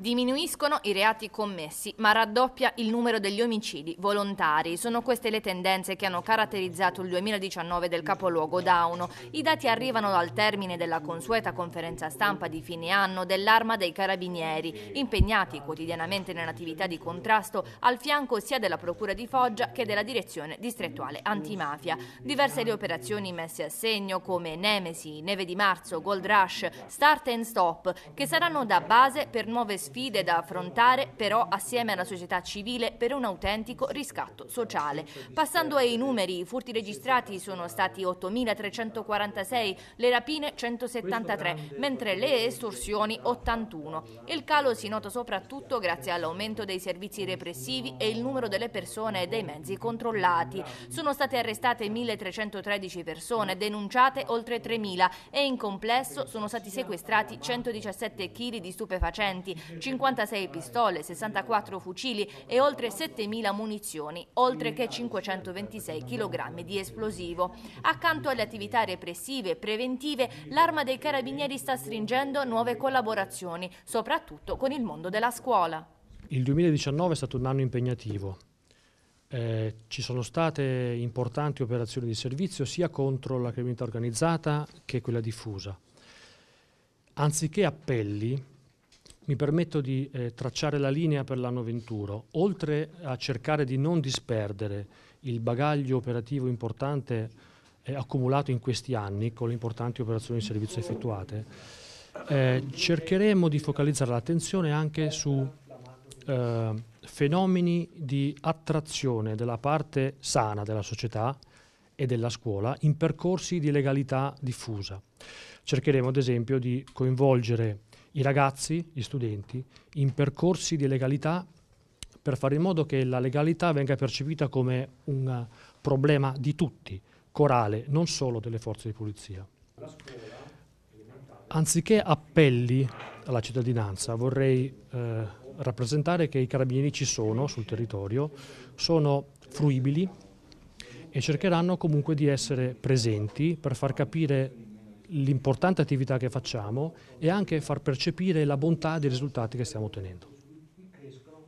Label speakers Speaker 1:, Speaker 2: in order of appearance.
Speaker 1: Diminuiscono i reati commessi, ma raddoppia il numero degli omicidi volontari. Sono queste le tendenze che hanno caratterizzato il 2019 del capoluogo Dauno. I dati arrivano al termine della consueta conferenza stampa di fine anno dell'Arma dei Carabinieri, impegnati quotidianamente nell'attività di contrasto al fianco sia della Procura di Foggia che della Direzione Distrettuale Antimafia. Diverse le operazioni messe a segno come Nemesi, Neve di Marzo, Gold Rush, Start and Stop, che saranno da base per nuove sfide da affrontare, però assieme alla società civile per un autentico riscatto sociale. Passando ai numeri, i furti registrati sono stati 8.346, le rapine 173, mentre le estorsioni 81. Il calo si nota soprattutto grazie all'aumento dei servizi repressivi e il numero delle persone e dei mezzi controllati. Sono state arrestate 1.313 persone, denunciate oltre 3.000 e in complesso sono stati sequestrati 117 kg di stupefacenti, 56 pistole, 64 fucili e oltre 7.000 munizioni, oltre che 526 kg di esplosivo. Accanto alle attività repressive e preventive, l'Arma dei Carabinieri sta stringendo nuove collaborazioni, soprattutto con il mondo della scuola.
Speaker 2: Il 2019 è stato un anno impegnativo. Eh, ci sono state importanti operazioni di servizio sia contro la criminalità organizzata che quella diffusa. Anziché appelli, mi permetto di eh, tracciare la linea per l'anno 21. Oltre a cercare di non disperdere il bagaglio operativo importante eh, accumulato in questi anni con le importanti operazioni di servizio effettuate, eh, cercheremo di focalizzare l'attenzione anche su eh, fenomeni di attrazione della parte sana della società e della scuola in percorsi di legalità diffusa. Cercheremo ad esempio di coinvolgere i ragazzi, gli studenti, in percorsi di legalità per fare in modo che la legalità venga percepita come un problema di tutti, corale, non solo delle forze di polizia. Anziché appelli alla cittadinanza, vorrei eh, rappresentare che i carabinieri ci sono sul territorio, sono fruibili e cercheranno comunque di essere presenti per far capire l'importante attività che facciamo e anche far percepire la bontà dei risultati che stiamo ottenendo.